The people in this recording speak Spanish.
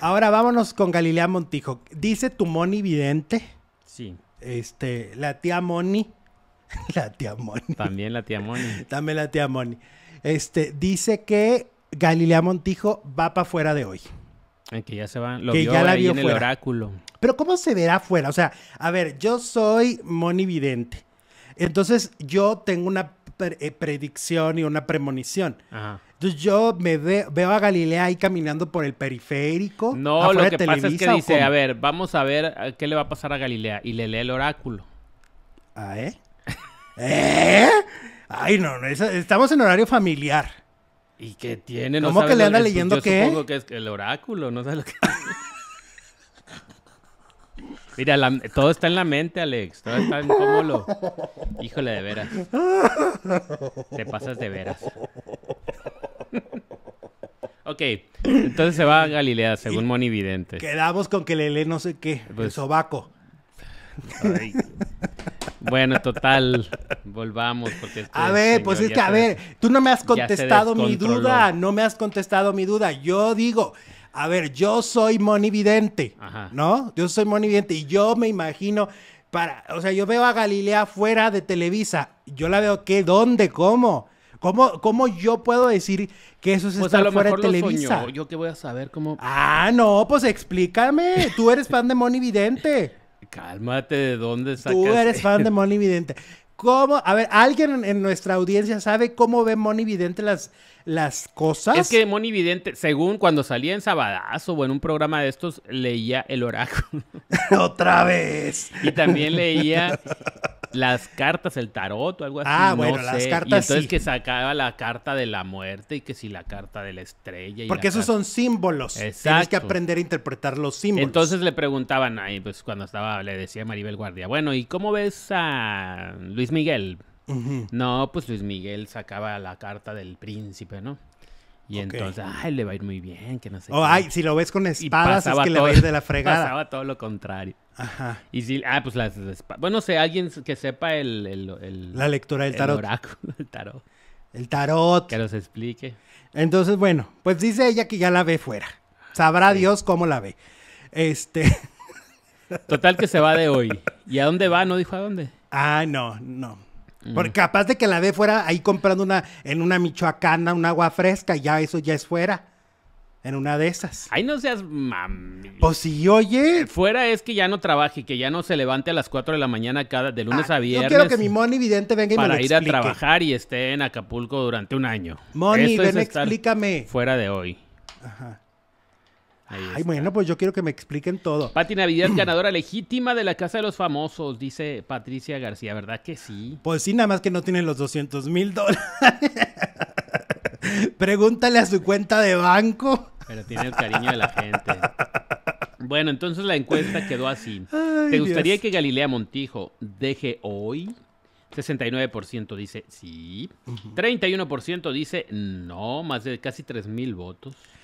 Ahora vámonos con Galilea Montijo. Dice tu Moni Vidente. Sí. Este, la tía Moni. la tía Moni. También la tía Moni. También la tía Moni. Este, dice que Galilea Montijo va para afuera de hoy. Eh, que ya se va, Lo que vio ya en el oráculo. Pero ¿cómo se verá afuera? O sea, a ver, yo soy Moni Vidente. Entonces yo tengo una eh, predicción y una premonición. Ajá. Entonces yo me veo, a Galilea ahí caminando por el periférico. No, lo que pasa es que dice, a ver, vamos a ver eh, qué le va a pasar a Galilea. Y le lee el oráculo. ¿Ah, eh? ¿Eh? Ay, no, estamos en horario familiar. ¿Y qué tiene? ¿Cómo que le anda leyendo qué? Supongo que es el oráculo, no sé lo que... Mira, todo está en la mente, Alex. Todo está en cómo lo... Híjole, de veras. Te pasas de veras ok. Entonces se va a Galilea, según monividente. Quedamos con que le lee no sé qué, el pues- sobaco. Bueno, total, volvamos. Porque este a ver, pues es que, a ver, tú no me has contestado mi duda, no me has contestado mi duda. Yo digo, a ver, yo soy monividente, ¿no? Yo soy monividente y yo me imagino, para, o sea, yo veo a Galilea fuera de Televisa, yo la veo ¿qué? ¿dónde? ¿Cómo? ¿Cómo, yo puedo decir que eso es pues a lo mejor de Televisa? Yo qué voy a saber cómo. Ah, no, pues explícame. Tú eres fan de Moni Vidente. Cálmate, ¿de dónde sacas? Tú eres fan de Moni Vidente. ¿Cómo? A ver, ¿alguien en nuestra audiencia sabe cómo ve Moni Vidente las, las cosas? Es que Moni Vidente, según cuando salía en Sabadazo o en un programa de estos, leía el oráculo. ¡Otra vez! Y también leía las cartas, el tarot o algo así. Ah, bueno, las cartas. Y entonces que sacaba la carta de la muerte y que si la carta de la estrella. Y Porque esos son símbolos. Tienes que aprender a interpretar los símbolos. Entonces le preguntaban ahí, pues cuando estaba, le decía Maribel Guardia, bueno, ¿y cómo ves a Luis Miguel? No, pues Luis Miguel sacaba la carta del príncipe, ¿no? Y entonces, ay, le va a ir muy bien, que no sé. Oh, ay, si lo ves con espadas, es que le va a ir de la fregada. Pasaba todo lo contrario. Ajá. Y si, ah, pues las, bueno, sé, alguien que sepa el, el, la lectura del tarot. El oráculo, el tarot. El tarot. Que los explique. Entonces, bueno, pues dice ella que ya la ve fuera. Sabrá Dios cómo la ve. Este. Total que se va de hoy. ¿Y a dónde va? No dijo a dónde. Ah, no, no. Mm. Porque capaz de que la ve fuera ahí comprando una en una michoacana, un agua fresca, ya eso ya es fuera. En una de esas. Ay, no seas mami. Pues si oye. Eh, fuera es que ya no trabaje, que ya no se levante a las 4 de la mañana cada de lunes a ah, viernes. Yo quiero que mi Moni Vidente venga y me explique. Para ir a trabajar y esté en Acapulco durante un año. Moni, ven, explícame. Fuera de hoy. Ajá. Ay, bueno, pues yo quiero que me expliquen todo. Pati Navidad, ganadora legítima de la Casa de los Famosos, dice Patricia García, ¿verdad que sí? Pues sí, nada más que no tienen los 200 mil dólares. Pregúntale a su cuenta de banco. Pero tiene el cariño de la gente. Bueno, entonces la encuesta quedó así. ¿Te gustaría que Galilea Montijo deje hoy? 69% dice sí. 31% dice no, más de casi 3.000 votos.